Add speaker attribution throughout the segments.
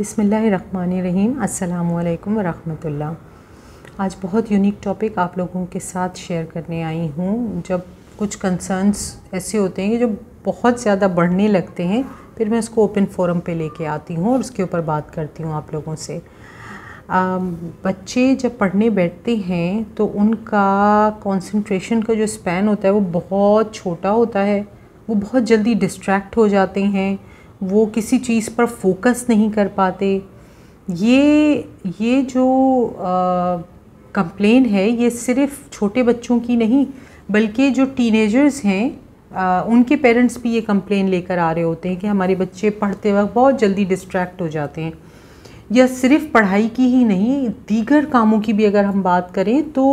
Speaker 1: बिसमीम अल्लाम वरहमतुल्ला आज बहुत यूनिक टॉपिक आप लोगों के साथ शेयर करने आई हूँ जब कुछ कंसर्न्स ऐसे होते हैं कि जो बहुत ज़्यादा बढ़ने लगते हैं फिर मैं उसको ओपन फोरम पे लेके आती हूँ और उसके ऊपर बात करती हूँ आप लोगों से आ, बच्चे जब पढ़ने बैठते हैं तो उनका कंसंट्रेशन का जो स्पैन होता है वो बहुत छोटा होता है वो बहुत जल्दी डिस्ट्रैक्ट हो जाते हैं वो किसी चीज़ पर फोकस नहीं कर पाते ये ये जो कंप्लेन है ये सिर्फ छोटे बच्चों की नहीं बल्कि जो टीनेजर्स हैं आ, उनके पेरेंट्स भी ये कंप्लेन लेकर आ रहे होते हैं कि हमारे बच्चे पढ़ते वक्त बहुत जल्दी डिस्ट्रैक्ट हो जाते हैं या सिर्फ पढ़ाई की ही नहीं दीगर कामों की भी अगर हम बात करें तो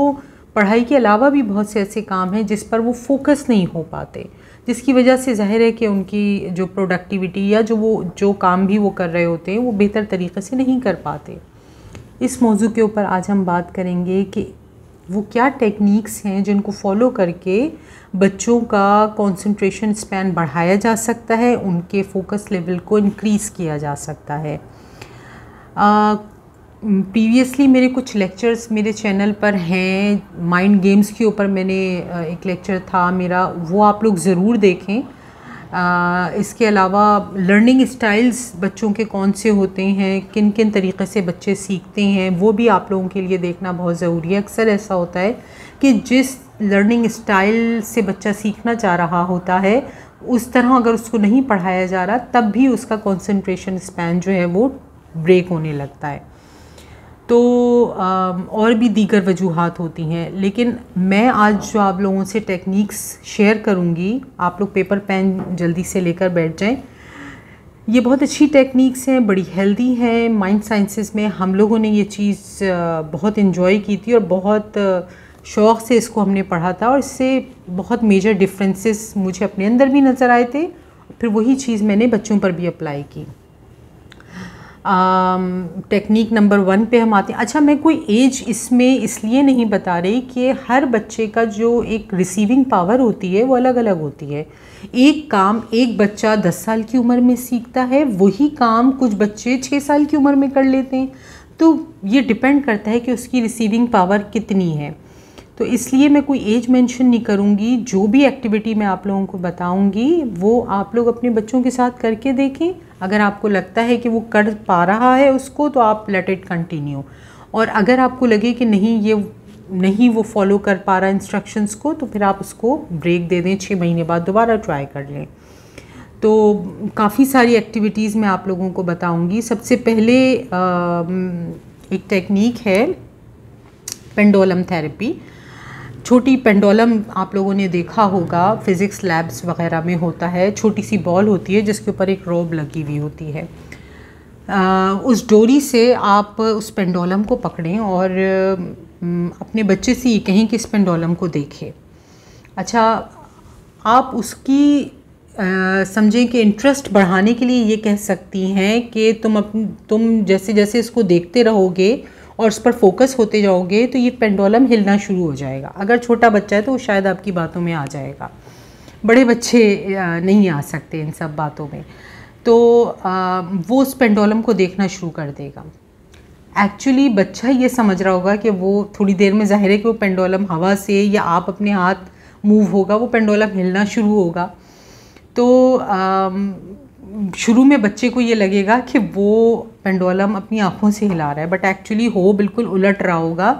Speaker 1: पढ़ाई के अलावा भी बहुत से ऐसे काम हैं जिस पर वो फोकस नहीं हो पाते जिसकी वजह से ज़ाहिर है कि उनकी जो प्रोडक्टिविटी या जो वो जो काम भी वो कर रहे होते हैं वो बेहतर तरीके से नहीं कर पाते इस मौजू के ऊपर आज हम बात करेंगे कि वो क्या टेक्निक्स हैं जिनको फॉलो करके बच्चों का कंसंट्रेशन स्पैन बढ़ाया जा सकता है उनके फोकस लेवल को इंक्रीज़ किया जा सकता है आ, प्रीवियसली मेरे कुछ लेक्चर्स मेरे चैनल पर हैं माइंड गेम्स के ऊपर मैंने एक लेक्चर था मेरा वो आप लोग ज़रूर देखें आ, इसके अलावा लर्निंग स्टाइल्स बच्चों के कौन से होते हैं किन किन तरीके से बच्चे सीखते हैं वो भी आप लोगों के लिए देखना बहुत ज़रूरी है अक्सर ऐसा होता है कि जिस लर्निंग स्टाइल से बच्चा सीखना चाह रहा होता है उस तरह अगर उसको नहीं पढ़ाया जा रहा तब भी उसका कंसंट्रेशन स्पैन जो है वो ब्रेक होने लगता है तो और भी दीगर वजूहत होती हैं लेकिन मैं आज जो आप लोगों से टेक्निक्स शेयर करूँगी आप लोग पेपर पेन जल्दी से लेकर बैठ जाएं ये बहुत अच्छी टेक्निक्स हैं बड़ी हेल्दी हैं माइंड साइंसेस में हम लोगों ने ये चीज़ बहुत इन्जॉय की थी और बहुत शौक़ से इसको हमने पढ़ा था और इससे बहुत मेजर डिफरेंसेस मुझे अपने अंदर भी नज़र आए थे फिर वही चीज़ मैंने बच्चों पर भी अप्लाई की टेक्निक नंबर वन पे हम आते हैं अच्छा मैं कोई एज इसमें इसलिए नहीं बता रही कि हर बच्चे का जो एक रिसीविंग पावर होती है वो अलग अलग होती है एक काम एक बच्चा दस साल की उम्र में सीखता है वही काम कुछ बच्चे छः साल की उम्र में कर लेते हैं तो ये डिपेंड करता है कि उसकी रिसीविंग पावर कितनी है तो इसलिए मैं कोई एज मेंशन नहीं करूँगी जो भी एक्टिविटी मैं आप लोगों को बताऊँगी वो आप लोग अपने बच्चों के साथ करके देखें अगर आपको लगता है कि वो कर पा रहा है उसको तो आप लेट इट कंटिन्यू और अगर आपको लगे कि नहीं ये नहीं वो फॉलो कर पा रहा इंस्ट्रक्शंस को तो फिर आप उसको ब्रेक दे दें छः महीने बाद दोबारा ट्राई कर लें तो काफ़ी सारी एक्टिविटीज़ मैं आप लोगों को बताऊंगी सबसे पहले आ, एक टेक्निक है पेंडोलम थेरेपी छोटी पेंडोलम आप लोगों ने देखा होगा फिज़िक्स लैब्स वगैरह में होता है छोटी सी बॉल होती है जिसके ऊपर एक रोब लगी हुई होती है आ, उस डोरी से आप उस पेंडोलम को पकड़ें और अपने बच्चे से ये कहें कि इस पेंडोलम को देखें अच्छा आप उसकी समझें कि इंटरेस्ट बढ़ाने के लिए ये कह सकती हैं कि तुम अप तुम जैसे जैसे इसको देखते रहोगे और उस पर फोकस होते जाओगे तो ये पेंडोलम हिलना शुरू हो जाएगा अगर छोटा बच्चा है तो वो शायद आपकी बातों में आ जाएगा बड़े बच्चे नहीं आ सकते इन सब बातों में तो वो उस पेंडोलम को देखना शुरू कर देगा एक्चुअली बच्चा ये समझ रहा होगा कि वो थोड़ी देर में ज़ाहिर है कि वो पेंडोलम हवा से या आप अपने हाथ मूव होगा वो पेंडोलम हिलना शुरू होगा तो आ, शुरू में बच्चे को ये लगेगा कि वो पेंडोलम अपनी आँखों से हिला रहा है बट एक्चुअली हो बिल्कुल उलट रहा होगा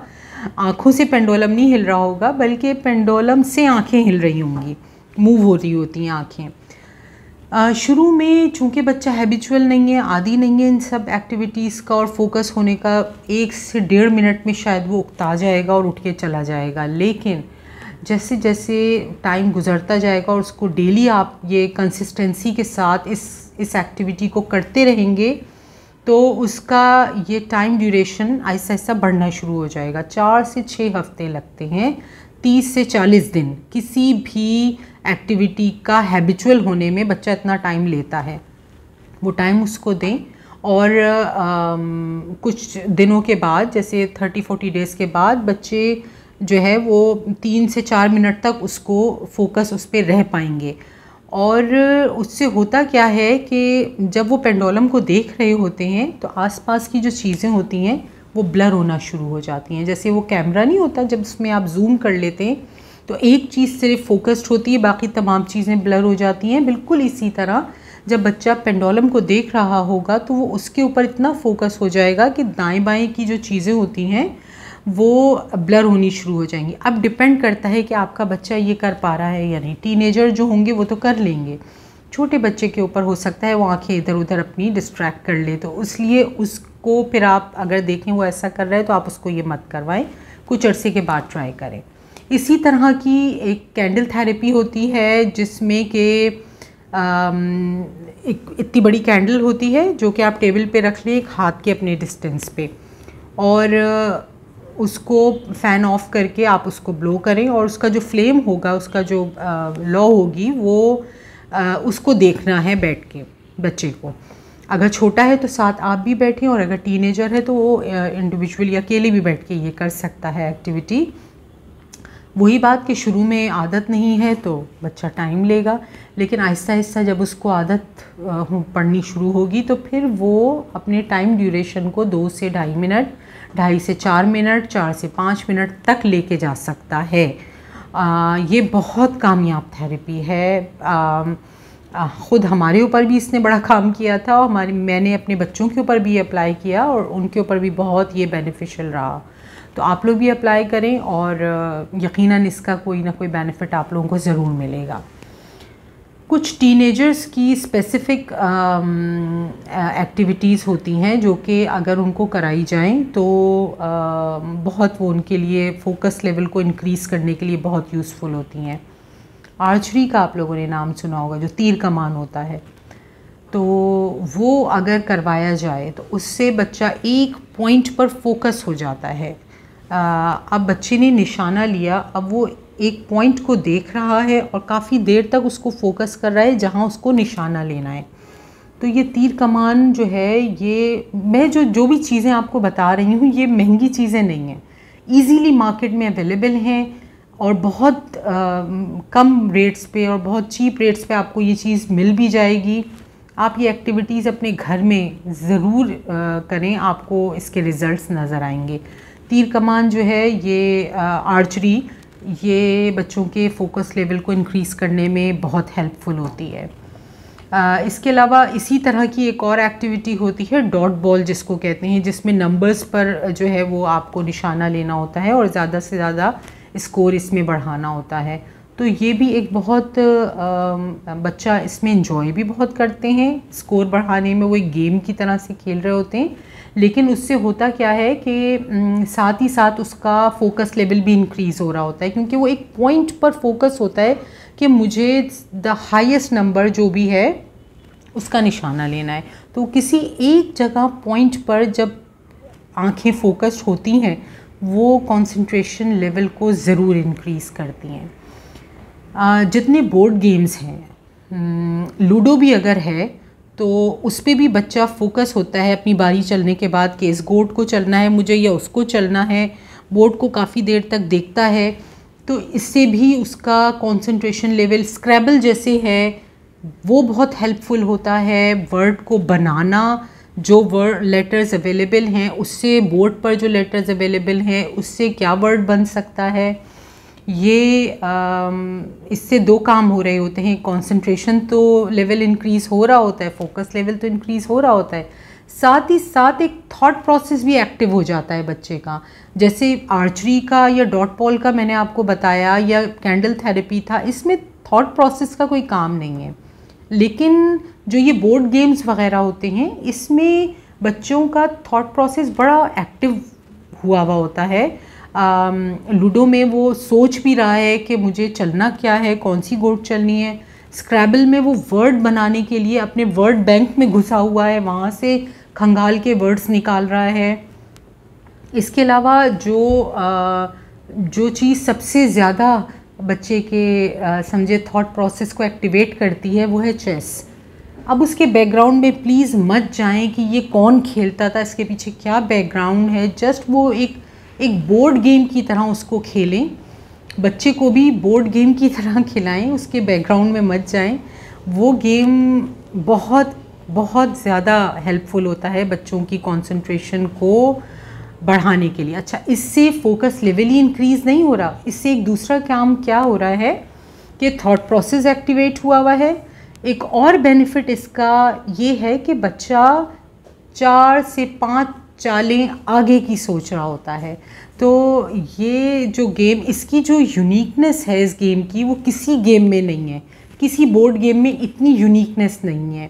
Speaker 1: आँखों से पेंडोलम नहीं हिल रहा होगा बल्कि पेंडोलम से आँखें हिल रही होंगी मूव हो रही होती हैं आँखें शुरू में चूँकि बच्चा हैबिचुअल नहीं है आदि नहीं है इन सब एक्टिविटीज़ का और फोकस होने का एक से डेढ़ मिनट में शायद वो उकता जाएगा और उठ के चला जाएगा लेकिन जैसे जैसे टाइम गुजरता जाएगा और उसको डेली आप ये कंसिस्टेंसी के साथ इस इस एक्टिविटी को करते रहेंगे तो उसका ये टाइम ड्यूरेशन ऐसा ऐसा बढ़ना शुरू हो जाएगा चार से छः हफ्ते लगते हैं तीस से चालीस दिन किसी भी एक्टिविटी का हैबिचुअल होने में बच्चा इतना टाइम लेता है वो टाइम उसको दें और आ, कुछ दिनों के बाद जैसे थर्टी फोर्टी डेज़ के बाद बच्चे जो है वो तीन से चार मिनट तक उसको फोकस उस पर रह पाएंगे और उससे होता क्या है कि जब वो पेंडोलम को देख रहे होते हैं तो आसपास की जो चीज़ें होती हैं वो ब्लर होना शुरू हो जाती हैं जैसे वो कैमरा नहीं होता जब उसमें आप जूम कर लेते हैं तो एक चीज़ सिर्फ फोकस्ड होती है बाकी तमाम चीज़ें ब्लर हो जाती हैं बिल्कुल इसी तरह जब बच्चा पेंडोलम को देख रहा होगा तो वो उसके ऊपर इतना फोकस हो जाएगा कि दाएं बाएं की जो चीज़ें होती हैं वो ब्लर होनी शुरू हो जाएंगी अब डिपेंड करता है कि आपका बच्चा ये कर पा रहा है या नहीं टीनेजर जो होंगे वो तो कर लेंगे छोटे बच्चे के ऊपर हो सकता है वो आंखें इधर उधर अपनी डिस्ट्रैक्ट कर ले तो इसलिए उसको फिर आप अगर देखें वो ऐसा कर रहा है तो आप उसको ये मत करवाएं कुछ अरसे के बाद ट्राई करें इसी तरह की एक कैंडल थेरेपी होती है जिसमें के एक इतनी बड़ी कैंडल होती है जो कि आप टेबल पे रख लें एक हाथ के अपने डिस्टेंस पे और उसको फ़ैन ऑफ करके आप उसको ब्लो करें और उसका जो फ्लेम होगा उसका जो लॉ होगी वो आ, उसको देखना है बैठ के बच्चे को अगर छोटा है तो साथ आप भी बैठें और अगर टीनेजर है तो वो इंडिविजुअली अकेले भी बैठ के ये कर सकता है एक्टिविटी वही बात कि शुरू में आदत नहीं है तो बच्चा टाइम लेगा लेकिन आहिस्ता आहिस्ता जब उसको आदत पढ़नी शुरू होगी तो फिर वो अपने टाइम ड्यूरेशन को दो से ढाई मिनट ढाई से चार मिनट चार से पाँच मिनट तक लेके जा सकता है आ, ये बहुत कामयाब थेरेपी है ख़ुद हमारे ऊपर भी इसने बड़ा काम किया था और हमारे मैंने अपने बच्चों के ऊपर भी अप्लाई किया और उनके ऊपर भी बहुत ये बेनिफिशियल रहा तो आप लोग भी अप्लाई करें और यकीनन इसका कोई ना कोई बेनिफिट आप लोगों को ज़रूर मिलेगा कुछ टीनेजर्स की स्पेसिफ़िक एक्टिविटीज़ um, uh, होती हैं जो कि अगर उनको कराई जाएं तो uh, बहुत वो उनके लिए फोकस लेवल को इंक्रीज़ करने के लिए बहुत यूज़फुल होती हैं आर्चरी का आप लोगों ने नाम सुना होगा जो तीर कमान होता है तो वो अगर करवाया जाए तो उससे बच्चा एक पॉइंट पर फोकस हो जाता है आ, uh, अब बच्चे ने निशाना लिया अब वो एक पॉइंट को देख रहा है और काफ़ी देर तक उसको फोकस कर रहा है जहाँ उसको निशाना लेना है तो ये तीर कमान जो है ये मैं जो जो भी चीज़ें आपको बता रही हूँ ये महंगी चीज़ें नहीं हैं ईज़ीली मार्केट में अवेलेबल हैं और बहुत आ, कम रेट्स पे और बहुत चीप रेट्स पे आपको ये चीज़ मिल भी जाएगी आप ये एक्टिविटीज़ अपने घर में ज़रूर करें आपको इसके रिज़ल्ट्स नज़र आएंगे तीर कमान जो है ये आर्चरी ये बच्चों के फोकस लेवल को इंक्रीज़ करने में बहुत हेल्पफुल होती है आ, इसके अलावा इसी तरह की एक और एक्टिविटी होती है डॉट बॉल जिसको कहते हैं जिसमें नंबर्स पर जो है वो आपको निशाना लेना होता है और ज़्यादा से ज़्यादा स्कोर इसमें बढ़ाना होता है तो ये भी एक बहुत बच्चा इसमें इन्जॉय भी बहुत करते हैं स्कोर बढ़ाने में वो एक गेम की तरह से खेल रहे होते हैं लेकिन उससे होता क्या है कि साथ ही साथ उसका फोकस लेवल भी इंक्रीज़ हो रहा होता है क्योंकि वो एक पॉइंट पर फोकस होता है कि मुझे द हाइस्ट नंबर जो भी है उसका निशाना लेना है तो किसी एक जगह पॉइंट पर जब आंखें फोकस्ड होती हैं वो कंसंट्रेशन लेवल को ज़रूर इंक्रीज़ करती हैं जितने बोर्ड गेम्स हैं लूडो भी अगर है तो उस पर भी बच्चा फोकस होता है अपनी बारी चलने के बाद कि इस गोट को चलना है मुझे या उसको चलना है बोर्ड को काफ़ी देर तक देखता है तो इससे भी उसका कंसंट्रेशन लेवल स्क्रैबल जैसे है वो बहुत हेल्पफुल होता है वर्ड को बनाना जो वर्ड लेटर्स अवेलेबल हैं उससे बोर्ड पर जो लेटर्स अवेलेबल हैं उससे क्या वर्ड बन सकता है ये इससे दो काम हो रहे होते हैं कंसंट्रेशन तो लेवल इंक्रीज़ हो रहा होता है फोकस लेवल तो इंक्रीज़ हो रहा होता है साथ ही साथ एक थॉट प्रोसेस भी एक्टिव हो जाता है बच्चे का जैसे आर्चरी का या डॉट पॉल का मैंने आपको बताया या कैंडल थेरेपी था इसमें थॉट प्रोसेस का कोई काम नहीं है लेकिन जो ये बोर्ड गेम्स वगैरह होते हैं इसमें बच्चों का थॉट प्रोसेस बड़ा एक्टिव हुआ हुआ होता है लूडो में वो सोच भी रहा है कि मुझे चलना क्या है कौन सी गोट चलनी है स्क्रैबल में वो वर्ड बनाने के लिए अपने वर्ड बैंक में घुसा हुआ है वहाँ से खंगाल के वर्ड्स निकाल रहा है इसके अलावा जो आ, जो चीज़ सबसे ज़्यादा बच्चे के समझे थॉट प्रोसेस को एक्टिवेट करती है वो है चेस अब उसके बैकग्राउंड में प्लीज़ मत जाएं कि ये कौन खेलता था इसके पीछे क्या बैकग्राउंड है जस्ट वो एक एक बोर्ड गेम की तरह उसको खेलें बच्चे को भी बोर्ड गेम की तरह खिलाएं उसके बैकग्राउंड में मत जाएं वो गेम बहुत बहुत ज़्यादा हेल्पफुल होता है बच्चों की कंसंट्रेशन को बढ़ाने के लिए अच्छा इससे फोकस लेवल ही इंक्रीज़ नहीं हो रहा इससे एक दूसरा काम क्या हो रहा है कि थॉट प्रोसेस एक्टिवेट हुआ हुआ है एक और बेनिफिट इसका ये है कि बच्चा चार से पाँच चालें आगे की सोच रहा होता है तो ये जो गेम इसकी जो यूनिकनेस है इस गेम की वो किसी गेम में नहीं है किसी बोर्ड गेम में इतनी यूनिकनेस नहीं है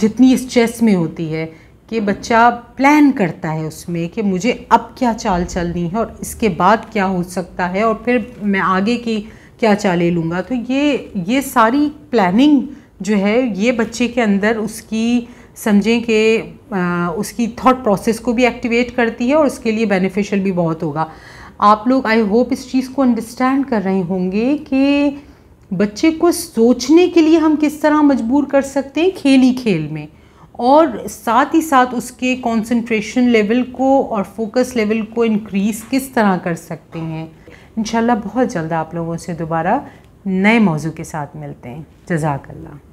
Speaker 1: जितनी इस चेस में होती है कि बच्चा प्लान करता है उसमें कि मुझे अब क्या चाल चलनी है और इसके बाद क्या हो सकता है और फिर मैं आगे की क्या चालें लूँगा तो ये ये सारी प्लानिंग जो है ये बच्चे के अंदर उसकी समझें कि उसकी थॉट प्रोसेस को भी एक्टिवेट करती है और उसके लिए बेनिफिशियल भी बहुत होगा आप लोग आई होप इस चीज़ को अंडरस्टैंड कर रहे होंगे कि बच्चे को सोचने के लिए हम किस तरह मजबूर कर सकते हैं खेल ही खेल में और साथ ही साथ उसके कंसंट्रेशन लेवल को और फोकस लेवल को इंक्रीज़ किस तरह कर सकते हैं इन बहुत जल्द आप लोगों से दोबारा नए मौजू के साथ मिलते हैं जजाकल्ला